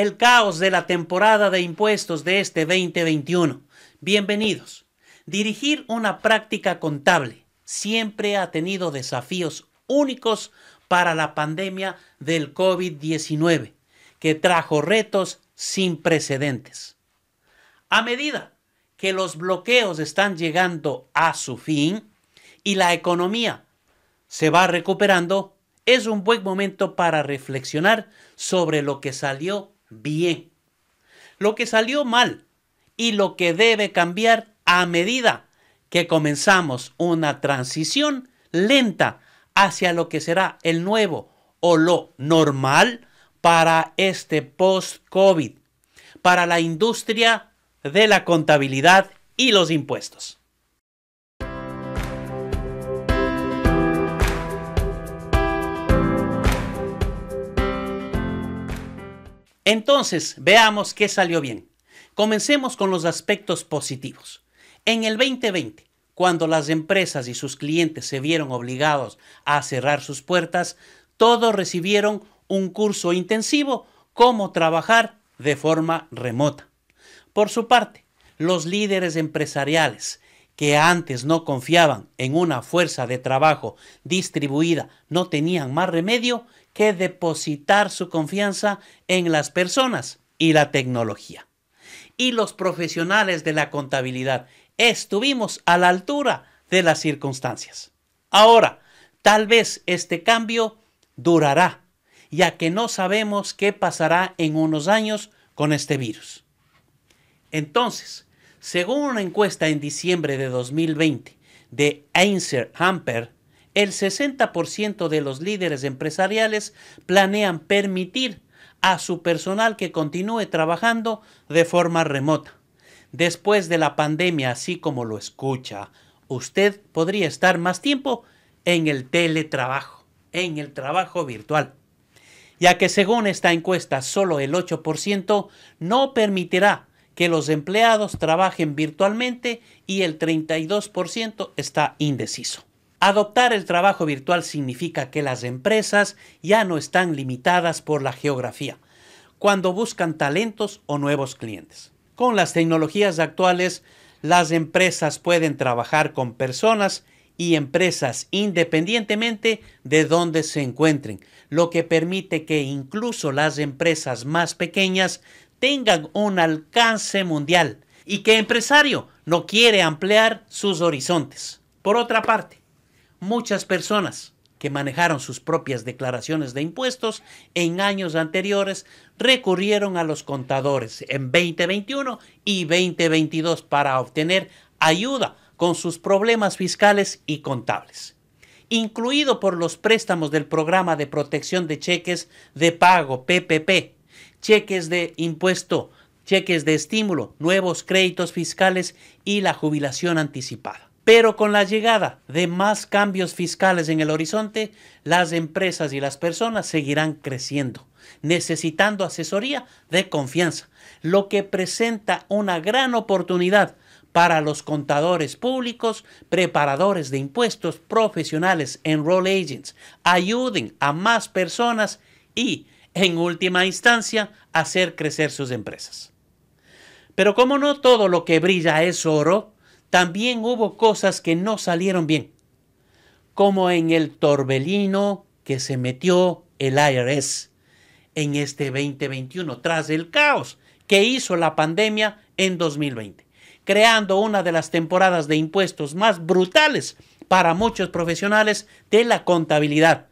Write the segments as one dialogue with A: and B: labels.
A: el caos de la temporada de impuestos de este 2021. Bienvenidos. Dirigir una práctica contable siempre ha tenido desafíos únicos para la pandemia del COVID-19, que trajo retos sin precedentes. A medida que los bloqueos están llegando a su fin y la economía se va recuperando, es un buen momento para reflexionar sobre lo que salió bien. Lo que salió mal y lo que debe cambiar a medida que comenzamos una transición lenta hacia lo que será el nuevo o lo normal para este post-COVID, para la industria de la contabilidad y los impuestos. Entonces, veamos qué salió bien. Comencemos con los aspectos positivos. En el 2020, cuando las empresas y sus clientes se vieron obligados a cerrar sus puertas, todos recibieron un curso intensivo cómo trabajar de forma remota. Por su parte, los líderes empresariales que antes no confiaban en una fuerza de trabajo distribuida no tenían más remedio que depositar su confianza en las personas y la tecnología. Y los profesionales de la contabilidad estuvimos a la altura de las circunstancias. Ahora, tal vez este cambio durará, ya que no sabemos qué pasará en unos años con este virus. Entonces, según una encuesta en diciembre de 2020 de Einser Hamper, el 60% de los líderes empresariales planean permitir a su personal que continúe trabajando de forma remota. Después de la pandemia, así como lo escucha, usted podría estar más tiempo en el teletrabajo, en el trabajo virtual, ya que según esta encuesta solo el 8% no permitirá que los empleados trabajen virtualmente y el 32% está indeciso. Adoptar el trabajo virtual significa que las empresas ya no están limitadas por la geografía cuando buscan talentos o nuevos clientes. Con las tecnologías actuales, las empresas pueden trabajar con personas y empresas independientemente de dónde se encuentren, lo que permite que incluso las empresas más pequeñas tengan un alcance mundial y que empresario no quiere ampliar sus horizontes. Por otra parte, muchas personas que manejaron sus propias declaraciones de impuestos en años anteriores recurrieron a los contadores en 2021 y 2022 para obtener ayuda con sus problemas fiscales y contables, incluido por los préstamos del programa de protección de cheques de pago PPP, cheques de impuesto, cheques de estímulo, nuevos créditos fiscales y la jubilación anticipada. Pero con la llegada de más cambios fiscales en el horizonte, las empresas y las personas seguirán creciendo, necesitando asesoría de confianza, lo que presenta una gran oportunidad para los contadores públicos, preparadores de impuestos, profesionales, enroll agents. Ayuden a más personas y, en última instancia, hacer crecer sus empresas. Pero como no todo lo que brilla es oro, también hubo cosas que no salieron bien, como en el torbellino que se metió el IRS en este 2021, tras el caos que hizo la pandemia en 2020, creando una de las temporadas de impuestos más brutales para muchos profesionales de la contabilidad.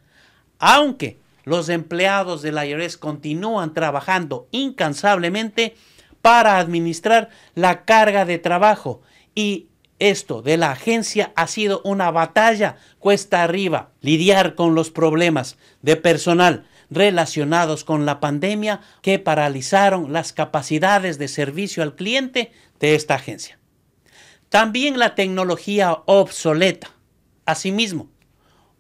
A: Aunque los empleados del IRS continúan trabajando incansablemente para administrar la carga de trabajo y esto de la agencia ha sido una batalla cuesta arriba. Lidiar con los problemas de personal relacionados con la pandemia que paralizaron las capacidades de servicio al cliente de esta agencia. También la tecnología obsoleta. Asimismo,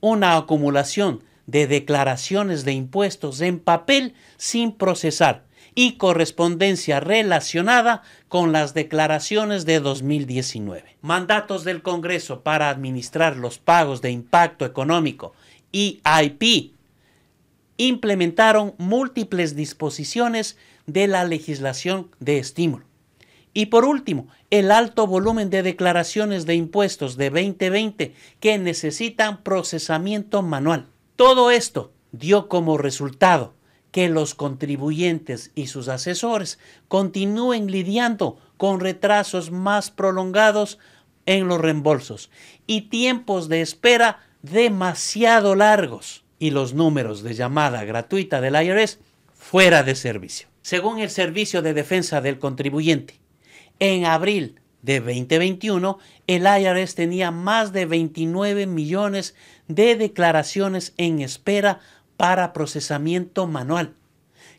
A: una acumulación de declaraciones de impuestos en papel sin procesar y correspondencia relacionada con las declaraciones de 2019. Mandatos del Congreso para administrar los pagos de impacto económico y IP implementaron múltiples disposiciones de la legislación de estímulo. Y por último, el alto volumen de declaraciones de impuestos de 2020 que necesitan procesamiento manual. Todo esto dio como resultado que los contribuyentes y sus asesores continúen lidiando con retrasos más prolongados en los reembolsos y tiempos de espera demasiado largos y los números de llamada gratuita del IRS fuera de servicio. Según el Servicio de Defensa del Contribuyente, en abril de 2021, el IRS tenía más de 29 millones de declaraciones en espera para procesamiento manual,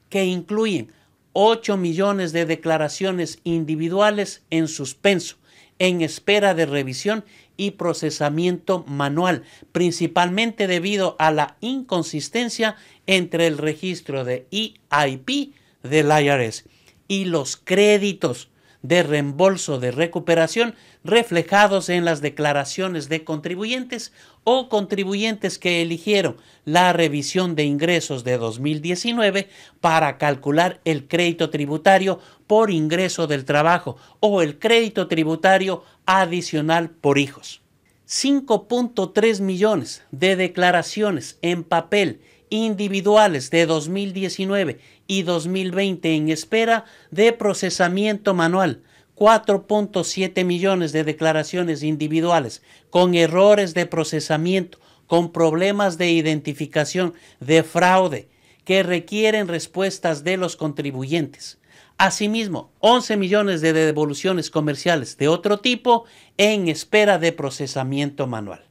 A: que incluyen 8 millones de declaraciones individuales en suspenso, en espera de revisión y procesamiento manual, principalmente debido a la inconsistencia entre el registro de EIP del IRS y los créditos de reembolso de recuperación reflejados en las declaraciones de contribuyentes o contribuyentes que eligieron la revisión de ingresos de 2019 para calcular el crédito tributario por ingreso del trabajo o el crédito tributario adicional por hijos. 5.3 millones de declaraciones en papel individuales de 2019 y 2020 en espera de procesamiento manual. 4.7 millones de declaraciones individuales con errores de procesamiento, con problemas de identificación, de fraude, que requieren respuestas de los contribuyentes. Asimismo, 11 millones de devoluciones comerciales de otro tipo en espera de procesamiento manual.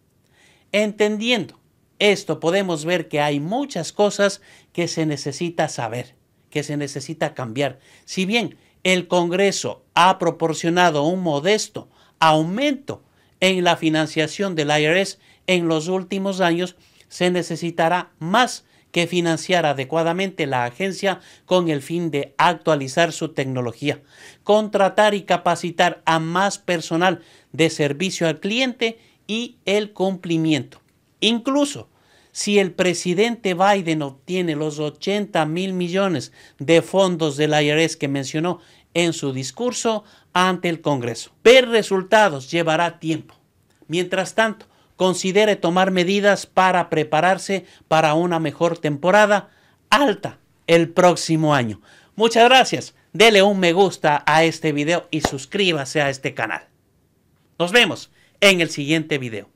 A: Entendiendo esto podemos ver que hay muchas cosas que se necesita saber, que se necesita cambiar. Si bien el Congreso ha proporcionado un modesto aumento en la financiación del IRS en los últimos años, se necesitará más que financiar adecuadamente la agencia con el fin de actualizar su tecnología, contratar y capacitar a más personal de servicio al cliente y el cumplimiento Incluso si el presidente Biden obtiene los 80 mil millones de fondos del IRS que mencionó en su discurso ante el Congreso. Ver resultados llevará tiempo. Mientras tanto, considere tomar medidas para prepararse para una mejor temporada alta el próximo año. Muchas gracias. Dele un me gusta a este video y suscríbase a este canal. Nos vemos en el siguiente video.